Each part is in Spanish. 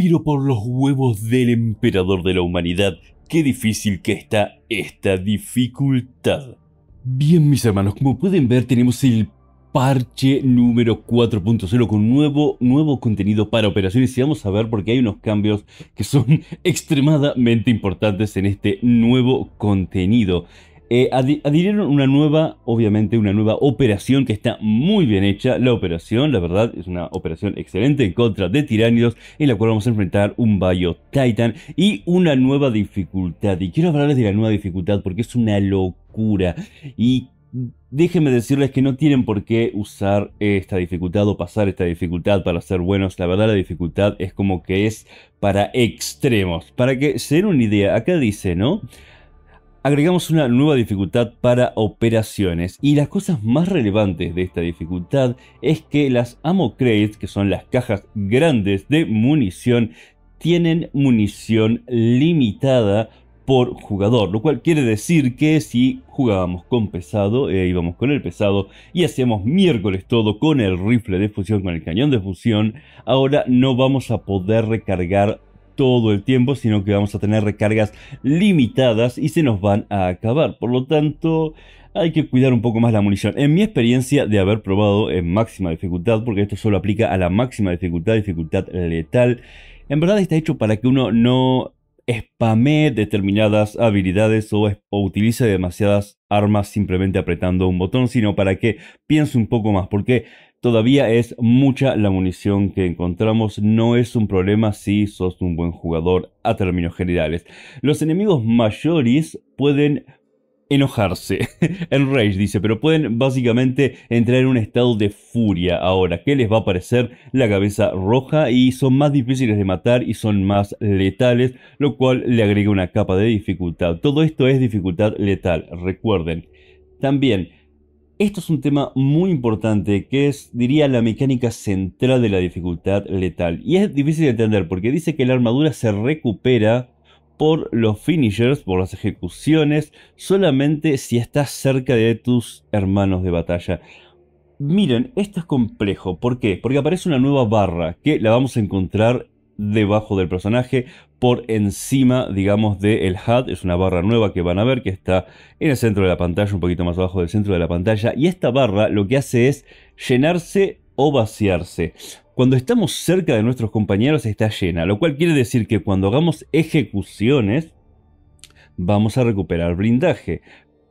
Pero por los huevos del emperador de la humanidad, qué difícil que está esta dificultad. Bien, mis hermanos, como pueden ver, tenemos el parche número 4.0 con nuevo, nuevo contenido para operaciones y vamos a ver porque hay unos cambios que son extremadamente importantes en este nuevo contenido. Eh, adhirieron una nueva, obviamente, una nueva operación que está muy bien hecha. La operación, la verdad, es una operación excelente en contra de tiránidos, en la cual vamos a enfrentar un Bayo Titan y una nueva dificultad. Y quiero hablarles de la nueva dificultad porque es una locura. Y déjenme decirles que no tienen por qué usar esta dificultad o pasar esta dificultad para ser buenos. La verdad la dificultad es como que es para extremos. Para que se den una idea, acá dice, ¿no? agregamos una nueva dificultad para operaciones y las cosas más relevantes de esta dificultad es que las ammo crates, que son las cajas grandes de munición, tienen munición limitada por jugador, lo cual quiere decir que si jugábamos con pesado, eh, íbamos con el pesado y hacíamos miércoles todo con el rifle de fusión, con el cañón de fusión, ahora no vamos a poder recargar todo el tiempo, sino que vamos a tener recargas limitadas y se nos van a acabar. Por lo tanto, hay que cuidar un poco más la munición. En mi experiencia de haber probado en máxima dificultad, porque esto solo aplica a la máxima dificultad, dificultad letal, en verdad está hecho para que uno no spamee determinadas habilidades o, o, utilice demasiadas armas simplemente apretando un botón, sino para que piense un poco más, porque todavía es mucha la munición que encontramos, no es un problema si sos un buen jugador a términos generales. Los enemigos mayores pueden enojarse. Enrage dice, pero pueden básicamente entrar en un estado de furia ahora, que les va a parecer la cabeza roja y son más difíciles de matar y son más letales, lo cual le agrega una capa de dificultad. Todo esto es dificultad letal, recuerden. También, esto es un tema muy importante que es, diría, la mecánica central de la dificultad letal. Y es difícil de entender porque dice que la armadura se recupera por los finishers, por las ejecuciones, solamente si estás cerca de tus hermanos de batalla. Miren, esto es complejo. ¿Por qué? Porque aparece una nueva barra que la vamos a encontrar debajo del personaje, por encima, digamos, del el HUD. Es una barra nueva que van a ver que está en el centro de la pantalla, un poquito más abajo del centro de la pantalla. Y esta barra lo que hace es llenarse o vaciarse. Cuando estamos cerca de nuestros compañeros está llena, lo cual quiere decir que cuando hagamos ejecuciones vamos a recuperar blindaje.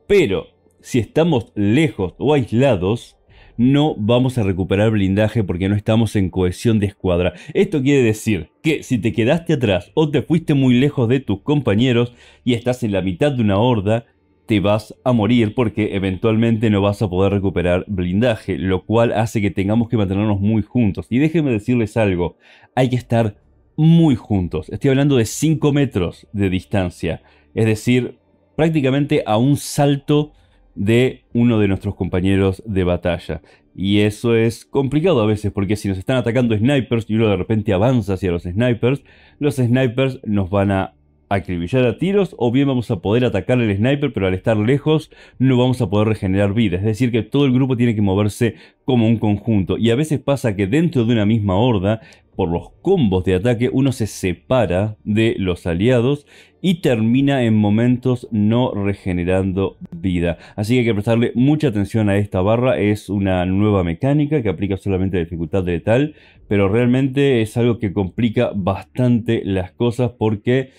Pero si estamos lejos o aislados, no vamos a recuperar blindaje porque no estamos en cohesión de escuadra. Esto quiere decir que si te quedaste atrás o te fuiste muy lejos de tus compañeros y estás en la mitad de una horda, te vas a morir porque eventualmente no vas a poder recuperar blindaje, lo cual hace que tengamos que mantenernos muy juntos. Y déjenme decirles algo, hay que estar muy juntos. Estoy hablando de 5 metros de distancia, es decir, prácticamente a un salto de uno de nuestros compañeros de batalla. Y eso es complicado a veces, porque si nos están atacando snipers y uno de repente avanza hacia los snipers, los snipers nos van a acribillar a tiros o bien vamos a poder atacar al sniper pero al estar lejos no vamos a poder regenerar vida. Es decir que todo el grupo tiene que moverse como un conjunto y a veces pasa que dentro de una misma horda por los combos de ataque uno se separa de los aliados y termina en momentos no regenerando vida. Así que hay que prestarle mucha atención a esta barra, es una nueva mecánica que aplica solamente a dificultad de letal, pero realmente es algo que complica bastante las cosas porque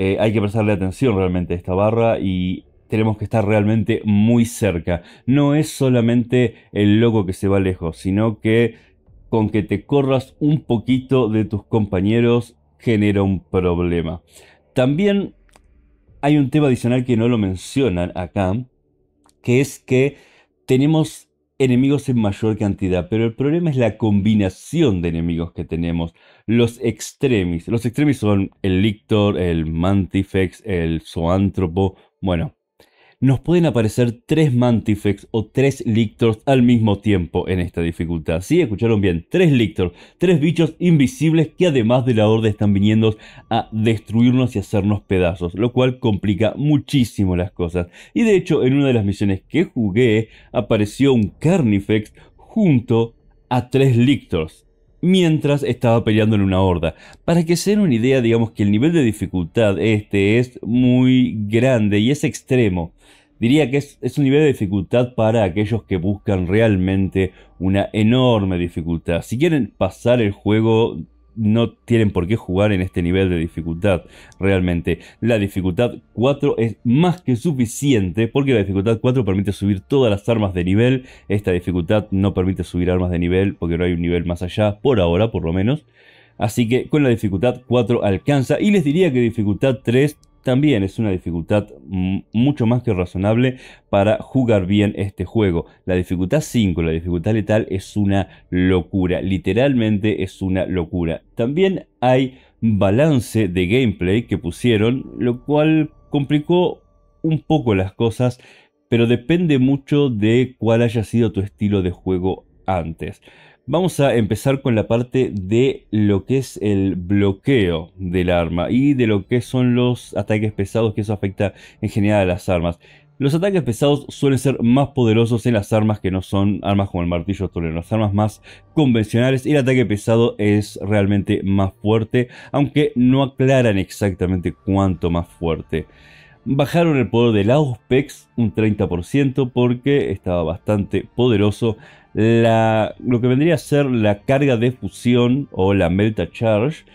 eh, hay que prestarle atención realmente a esta barra y tenemos que estar realmente muy cerca. No es solamente el loco que se va lejos, sino que con que te corras un poquito de tus compañeros genera un problema. También hay un tema adicional que no lo mencionan acá, que es que tenemos enemigos en mayor cantidad, pero el problema es la combinación de enemigos que tenemos. Los extremis. Los extremis son el Lictor, el Mantifex, el Zoántropo. Bueno, nos pueden aparecer tres Mantifex o tres Lictors al mismo tiempo en esta dificultad. Sí, escucharon bien, tres Lictors, tres bichos invisibles que además de la horda están viniendo a destruirnos y hacernos pedazos, lo cual complica muchísimo las cosas. Y de hecho, en una de las misiones que jugué, apareció un Carnifex junto a tres Lictors mientras estaba peleando en una horda. Para que se den una idea, digamos que el nivel de dificultad este es muy grande y es extremo. Diría que es, es, un nivel de dificultad para aquellos que buscan realmente una enorme dificultad. Si quieren pasar el juego no tienen por qué jugar en este nivel de dificultad. Realmente, la dificultad 4 es más que suficiente porque la dificultad 4 permite subir todas las armas de nivel. Esta dificultad no permite subir armas de nivel porque no hay un nivel más allá, por ahora por lo menos. Así que con la dificultad 4 alcanza. Y les diría que dificultad 3 también es una dificultad mucho más que razonable para jugar bien este juego. La dificultad 5, la dificultad letal, es una locura, literalmente es una locura. También hay balance de gameplay que pusieron, lo cual complicó un poco las cosas, pero depende mucho de cuál haya sido tu estilo de juego antes. Vamos a empezar con la parte de lo que es el bloqueo del arma y de lo que son los ataques pesados que eso afecta en general a las armas. Los ataques pesados suelen ser más poderosos en las armas que no son armas como el martillo torero. Las armas más convencionales y el ataque pesado es realmente más fuerte, aunque no aclaran exactamente cuánto más fuerte. Bajaron el poder del Auspex un 30% porque estaba bastante poderoso. lo que vendría a ser la carga de fusión o la Melta Charge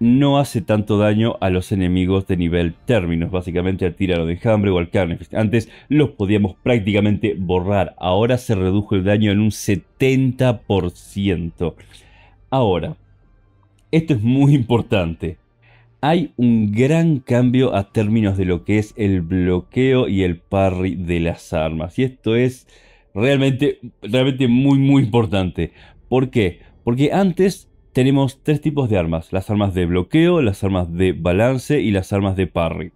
no hace tanto daño a los enemigos de nivel términos, básicamente al tirano de enjambre o al carnefice. Antes los podíamos prácticamente borrar, ahora se redujo el daño en un 70%. Ahora, esto es muy importante hay un gran cambio a términos de lo que es el bloqueo y el parry de las armas. Y esto es realmente, realmente muy, muy importante. ¿Por qué? Porque antes tenemos tres tipos de armas. Las armas de bloqueo, las armas de balance y las armas de parry.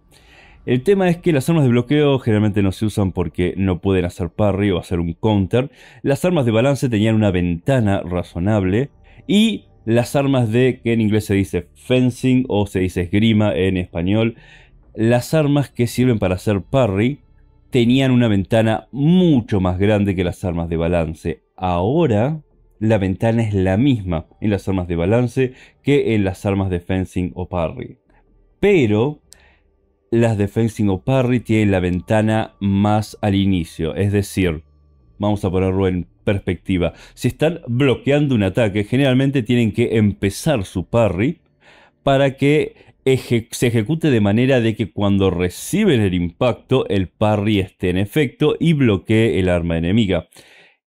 El tema es que las armas de bloqueo generalmente no se usan porque no pueden hacer parry o hacer un counter. Las armas de balance tenían una ventana razonable. Y las armas de, que en inglés se dice fencing o se dice esgrima en español, las armas que sirven para hacer parry tenían una ventana mucho más grande que las armas de balance. Ahora la ventana es la misma en las armas de balance que en las armas de fencing o parry. Pero las de fencing o parry tienen la ventana más al inicio, es decir, vamos a ponerlo en perspectiva. Si están bloqueando un ataque, generalmente tienen que empezar su parry para que se ejecute de manera de que cuando reciben el impacto, el parry esté en efecto y bloquee el arma enemiga.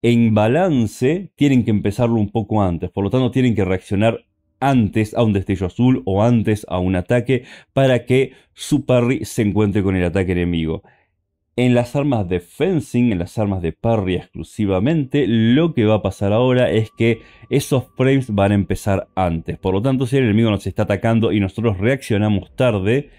En balance, tienen que empezarlo un poco antes, por lo tanto, tienen que reaccionar antes a un destello azul o antes a un ataque para que su parry se encuentre con el ataque enemigo. En las armas de fencing, en las armas de parry exclusivamente, lo que va a pasar ahora es que esos frames van a empezar antes. Por lo tanto, si el enemigo nos está atacando y nosotros reaccionamos tarde,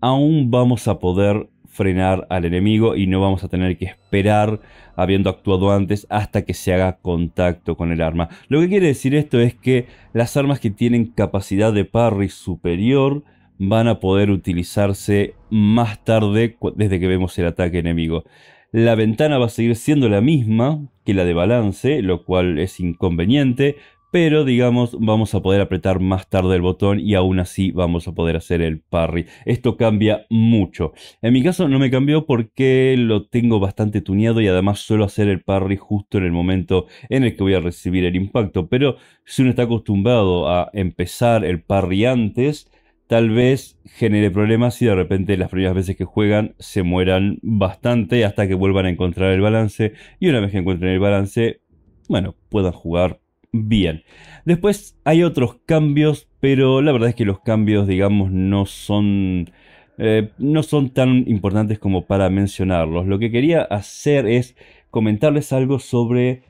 aún vamos a poder frenar al enemigo y no vamos a tener que esperar, habiendo actuado antes, hasta que se haga contacto con el arma. Lo que quiere decir esto es que las armas que tienen capacidad de parry superior van a poder utilizarse más tarde desde que vemos el ataque enemigo. La ventana va a seguir siendo la misma que la de balance, lo cual es inconveniente, pero digamos vamos a poder apretar más tarde el botón y aún así vamos a poder hacer el parry. Esto cambia mucho. En mi caso no me cambió porque lo tengo bastante tuneado y además suelo hacer el parry justo en el momento en el que voy a recibir el impacto, pero si uno está acostumbrado a empezar el parry antes, tal vez genere problemas y de repente las primeras veces que juegan se mueran bastante hasta que vuelvan a encontrar el balance y una vez que encuentren el balance, bueno, puedan jugar bien. Después hay otros cambios, pero la verdad es que los cambios, digamos, no son... Eh, no son tan importantes como para mencionarlos. Lo que quería hacer es comentarles algo sobre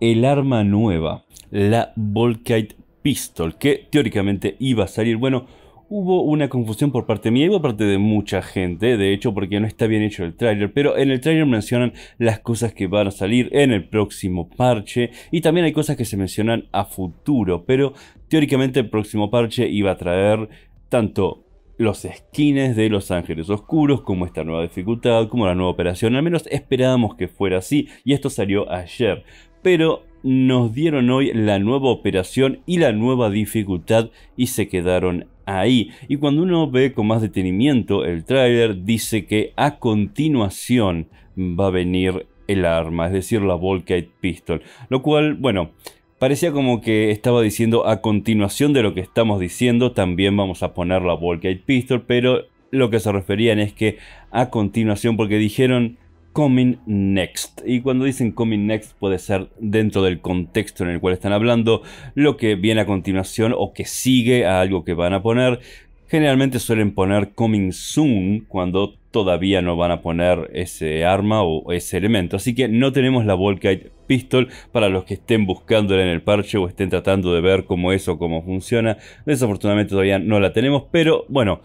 el arma nueva, la Volkite Pistol, que teóricamente iba a salir. Bueno, Hubo una confusión por parte mía y por parte de mucha gente, de hecho porque no está bien hecho el tráiler, pero en el tráiler mencionan las cosas que van a salir en el próximo parche y también hay cosas que se mencionan a futuro, pero teóricamente el próximo parche iba a traer tanto los skins de Los Ángeles Oscuros, como esta nueva dificultad, como la nueva operación, al menos esperábamos que fuera así y esto salió ayer, pero nos dieron hoy la nueva operación y la nueva dificultad y se quedaron ahí. Y cuando uno ve con más detenimiento el trailer dice que a continuación va a venir el arma, es decir, la Volkite Pistol. Lo cual, bueno, parecía como que estaba diciendo a continuación de lo que estamos diciendo, también vamos a poner la Volkite Pistol, pero lo que se referían es que a continuación, porque dijeron Coming Next. Y cuando dicen Coming Next puede ser dentro del contexto en el cual están hablando, lo que viene a continuación o que sigue a algo que van a poner. Generalmente suelen poner Coming Soon cuando todavía no van a poner ese arma o ese elemento. Así que no tenemos la Volkite Pistol para los que estén buscándola en el parche o estén tratando de ver cómo es o cómo funciona. Desafortunadamente todavía no la tenemos, pero bueno,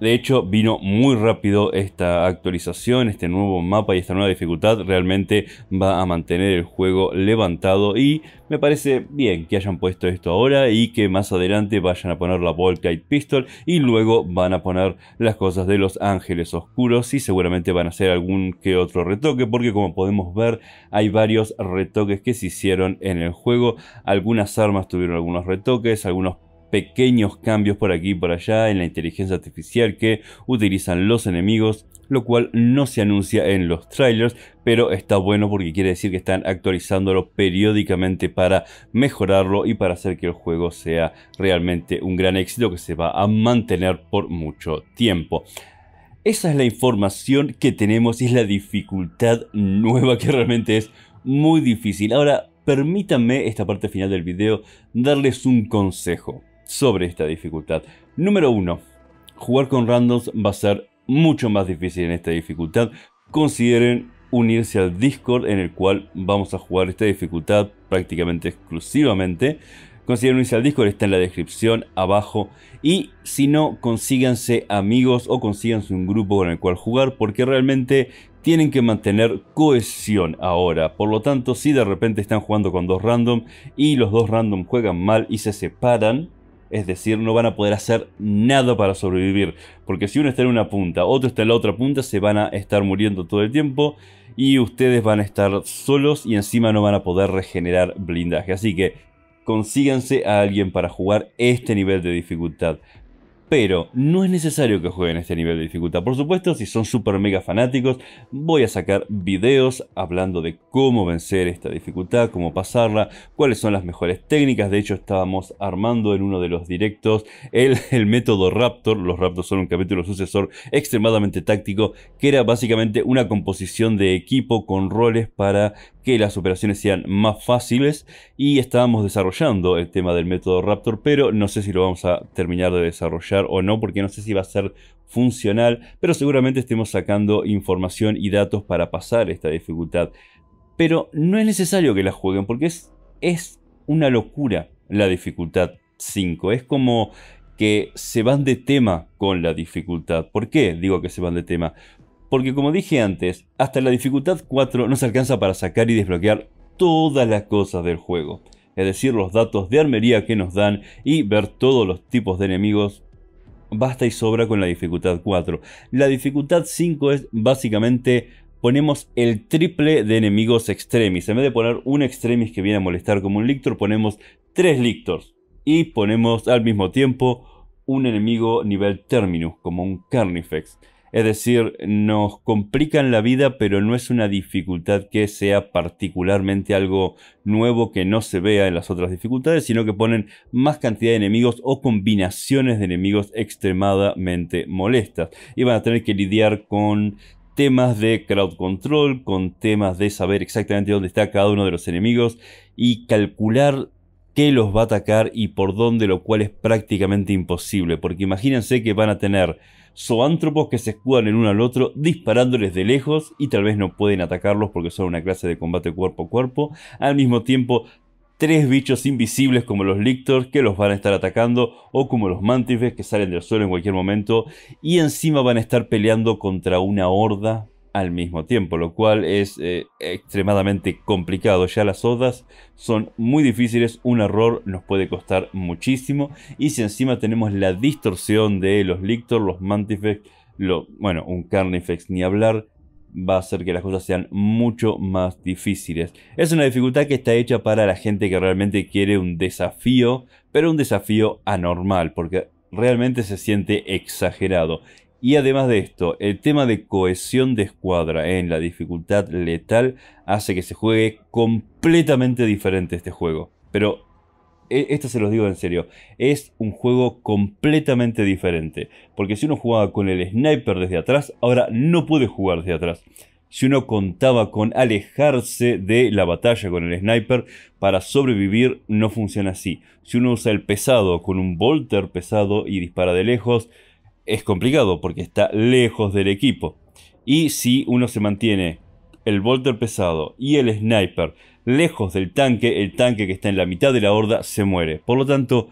de hecho, vino muy rápido esta actualización, este nuevo mapa y esta nueva dificultad. Realmente va a mantener el juego levantado y me parece bien que hayan puesto esto ahora y que más adelante vayan a poner la Volkite Pistol y luego van a poner las cosas de los Ángeles Oscuros y seguramente van a hacer algún que otro retoque porque como podemos ver hay varios retoques que se hicieron en el juego. Algunas armas tuvieron algunos retoques, algunos pequeños cambios por aquí y por allá en la inteligencia artificial que utilizan los enemigos, lo cual no se anuncia en los trailers, pero está bueno porque quiere decir que están actualizándolo periódicamente para mejorarlo y para hacer que el juego sea realmente un gran éxito que se va a mantener por mucho tiempo. Esa es la información que tenemos y es la dificultad nueva que realmente es muy difícil. Ahora, permítanme esta parte final del video darles un consejo sobre esta dificultad. Número 1. Jugar con randoms va a ser mucho más difícil en esta dificultad. Consideren unirse al Discord en el cual vamos a jugar esta dificultad prácticamente exclusivamente. Consideren unirse al Discord, está en la descripción abajo. Y si no, consíganse amigos o consíganse un grupo con el cual jugar porque realmente tienen que mantener cohesión ahora. Por lo tanto, si de repente están jugando con dos random y los dos random juegan mal y se separan, es decir, no van a poder hacer nada para sobrevivir. Porque si uno está en una punta, otro está en la otra punta, se van a estar muriendo todo el tiempo. Y ustedes van a estar solos y encima no van a poder regenerar blindaje. Así que consíganse a alguien para jugar este nivel de dificultad pero no es necesario que jueguen este nivel de dificultad. Por supuesto, si son super mega fanáticos, voy a sacar videos hablando de cómo vencer esta dificultad, cómo pasarla, cuáles son las mejores técnicas. De hecho, estábamos armando en uno de los directos el, el método Raptor. Los Raptors son un capítulo sucesor extremadamente táctico, que era básicamente una composición de equipo con roles para que las operaciones sean más fáciles y estábamos desarrollando el tema del método Raptor, pero no sé si lo vamos a terminar de desarrollar o no, porque no sé si va a ser funcional, pero seguramente estemos sacando información y datos para pasar esta dificultad. Pero no es necesario que la jueguen, porque es, es una locura la dificultad 5. Es como que se van de tema con la dificultad. ¿Por qué digo que se van de tema? porque como dije antes, hasta la dificultad 4 no se alcanza para sacar y desbloquear todas las cosas del juego, es decir, los datos de armería que nos dan y ver todos los tipos de enemigos. Basta y sobra con la dificultad 4. La dificultad 5 es básicamente ponemos el triple de enemigos extremis. En vez de poner un extremis que viene a molestar como un lictor, ponemos 3 lictors. Y ponemos al mismo tiempo un enemigo nivel terminus, como un carnifex. Es decir, nos complican la vida, pero no es una dificultad que sea particularmente algo nuevo que no se vea en las otras dificultades, sino que ponen más cantidad de enemigos o combinaciones de enemigos extremadamente molestas. Y van a tener que lidiar con temas de crowd control, con temas de saber exactamente dónde está cada uno de los enemigos y calcular qué los va a atacar y por dónde, lo cual es prácticamente imposible, porque imagínense que van a tener zoántropos que se escudan el uno al otro disparándoles de lejos y tal vez no pueden atacarlos porque son una clase de combate cuerpo a cuerpo. Al mismo tiempo, tres bichos invisibles como los Lictors que los van a estar atacando o como los Mantifes que salen del suelo en cualquier momento y encima van a estar peleando contra una horda al mismo tiempo, lo cual es eh, extremadamente complicado. Ya las odas son muy difíciles, un error nos puede costar muchísimo. Y si encima tenemos la distorsión de los Lictor, los Mantifex, lo, bueno, un Carnifex ni hablar, va a hacer que las cosas sean mucho más difíciles. Es una dificultad que está hecha para la gente que realmente quiere un desafío, pero un desafío anormal, porque realmente se siente exagerado. Y además de esto, el tema de cohesión de escuadra en la dificultad letal hace que se juegue completamente diferente este juego. Pero e, esto se los digo en serio, es un juego completamente diferente. Porque si uno jugaba con el sniper desde atrás, ahora no puede jugar desde atrás. Si uno contaba con alejarse de la batalla con el sniper para sobrevivir, no funciona así. Si uno usa el pesado con un bolter pesado y dispara de lejos, es complicado porque está lejos del equipo. Y si uno se mantiene el volter pesado y el sniper lejos del tanque, el tanque que está en la mitad de la horda se muere. Por lo tanto,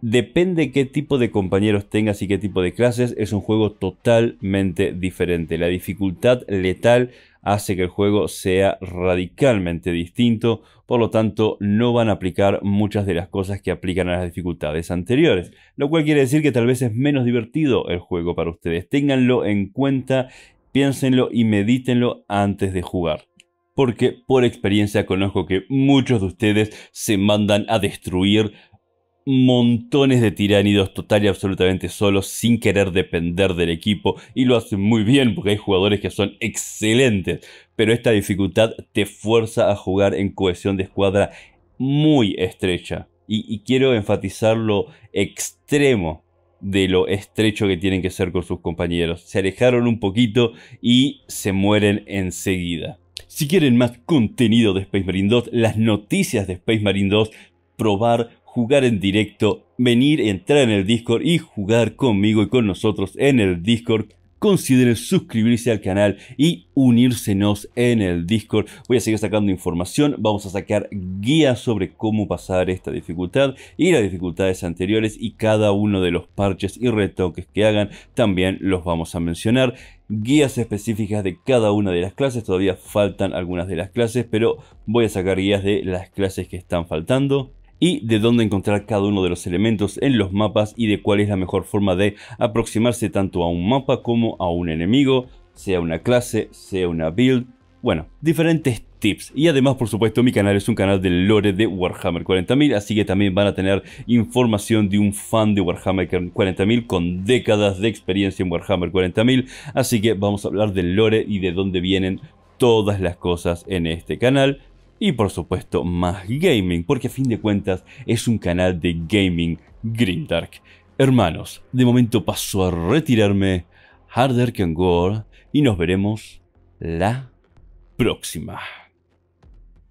depende qué tipo de compañeros tengas y qué tipo de clases, es un juego totalmente diferente. La dificultad letal hace que el juego sea radicalmente distinto, por lo tanto no van a aplicar muchas de las cosas que aplican a las dificultades anteriores, lo cual quiere decir que tal vez es menos divertido el juego para ustedes. Ténganlo en cuenta, piénsenlo y medítenlo antes de jugar porque por experiencia conozco que muchos de ustedes se mandan a destruir montones de tiránidos total y absolutamente solos sin querer depender del equipo y lo hacen muy bien porque hay jugadores que son excelentes pero esta dificultad te fuerza a jugar en cohesión de escuadra muy estrecha y, y quiero enfatizar lo extremo de lo estrecho que tienen que ser con sus compañeros se alejaron un poquito y se mueren enseguida si quieren más contenido de Space Marine 2, las noticias de Space Marine 2, probar jugar en directo, venir, entrar en el Discord y jugar conmigo y con nosotros en el Discord. Considere suscribirse al canal y unírsenos en el Discord. Voy a seguir sacando información, vamos a sacar guías sobre cómo pasar esta dificultad y las dificultades anteriores y cada uno de los parches y retoques que hagan también los vamos a mencionar guías específicas de cada una de las clases. Todavía faltan algunas de las clases, pero voy a sacar guías de las clases que están faltando y de dónde encontrar cada uno de los elementos en los mapas y de cuál es la mejor forma de aproximarse tanto a un mapa como a un enemigo, sea una clase, sea una build, bueno, diferentes tips. Y además, por supuesto, mi canal es un canal de lore de Warhammer 40.000, así que también van a tener información de un fan de Warhammer 40.000 con décadas de experiencia en Warhammer 40.000, así que vamos a hablar del lore y de dónde vienen todas las cosas en este canal y por supuesto más gaming, porque a fin de cuentas es un canal de gaming Grimdark. Hermanos, de momento paso a retirarme, Harder Can Gore, y nos veremos la próxima.